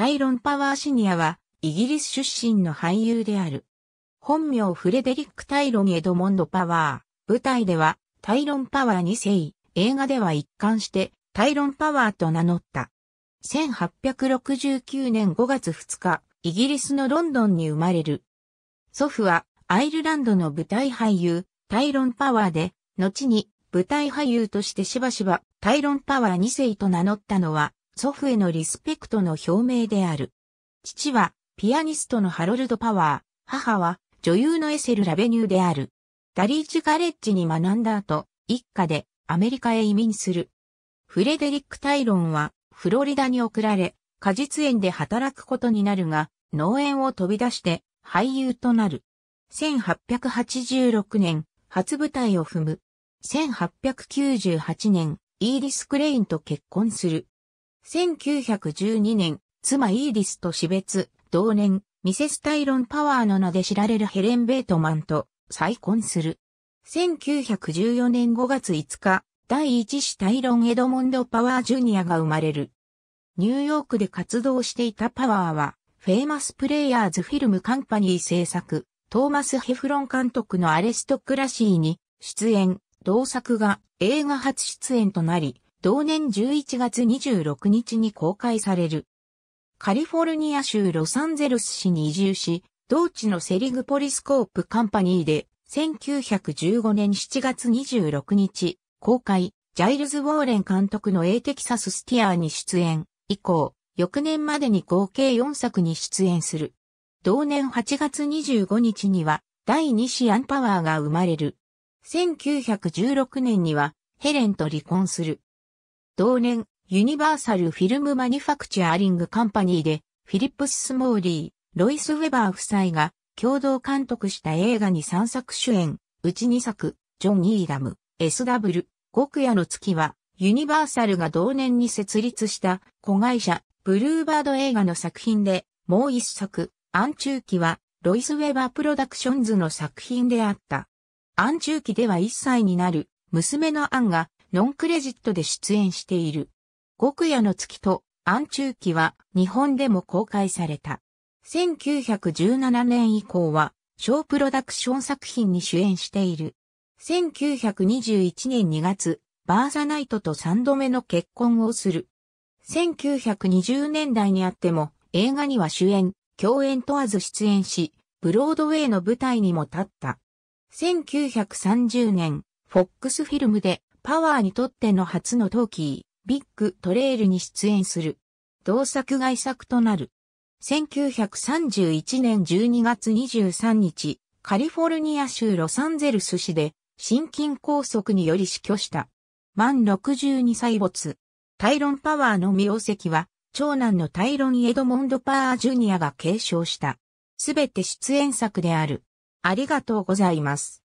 タイロン・パワーシニアは、イギリス出身の俳優である。本名フレデリック・タイロン・エドモンド・パワー。舞台では、タイロン・パワー2世、映画では一貫して、タイロン・パワーと名乗った。1869年5月2日、イギリスのロンドンに生まれる。祖父は、アイルランドの舞台俳優、タイロン・パワーで、後に、舞台俳優としてしばしば、タイロン・パワー2世と名乗ったのは、祖父へのリスペクトの表明である。父は、ピアニストのハロルド・パワー、母は、女優のエセル・ラベニューである。ダリーチ・ガレッジに学んだ後、一家でアメリカへ移民する。フレデリック・タイロンは、フロリダに送られ、果実園で働くことになるが、農園を飛び出して俳優となる。1886年、初舞台を踏む。1898年、イーリス・クレインと結婚する。1912年、妻イーディスと死別、同年、ミセス・タイロン・パワーの名で知られるヘレン・ベートマンと再婚する。1914年5月5日、第一子タイロン・エドモンド・パワー・ジュニアが生まれる。ニューヨークで活動していたパワーは、フェイマス・プレイヤーズ・フィルム・カンパニー制作、トーマス・ヘフロン監督のアレストクラシーに出演、同作が映画初出演となり、同年11月26日に公開される。カリフォルニア州ロサンゼルス市に移住し、同地のセリグポリスコープカンパニーで、1915年7月26日、公開、ジャイルズ・ウォーレン監督の A テキサス・スティアーに出演、以降、翌年までに合計4作に出演する。同年8月25日には、第2子アンパワーが生まれる。1916年には、ヘレンと離婚する。同年、ユニバーサル・フィルム・マニファクチャーリング・カンパニーで、フィリップス・スモーリー、ロイス・ウェバー夫妻が共同監督した映画に3作主演、うち2作、ジョン・イーラム、SW、極夜の月は、ユニバーサルが同年に設立した子会社、ブルーバード映画の作品で、もう1作、暗中期は、ロイス・ウェバープロダクションズの作品であった。暗中期では1歳になる、娘のアンが、ノンクレジットで出演している。極夜の月と暗中期は日本でも公開された。1917年以降は小プロダクション作品に主演している。1921年2月、バーザナイトと3度目の結婚をする。1920年代にあっても映画には主演、共演問わず出演し、ブロードウェイの舞台にも立った。1930年、フォックスフィルムでパワーにとっての初のトーキー、ビッグトレイルに出演する。同作外作となる。1931年12月23日、カリフォルニア州ロサンゼルス市で、心筋梗塞により死去した。満62歳没。タイロン・パワーの名跡は、長男のタイロン・エドモンド・パージュニアが継承した。すべて出演作である。ありがとうございます。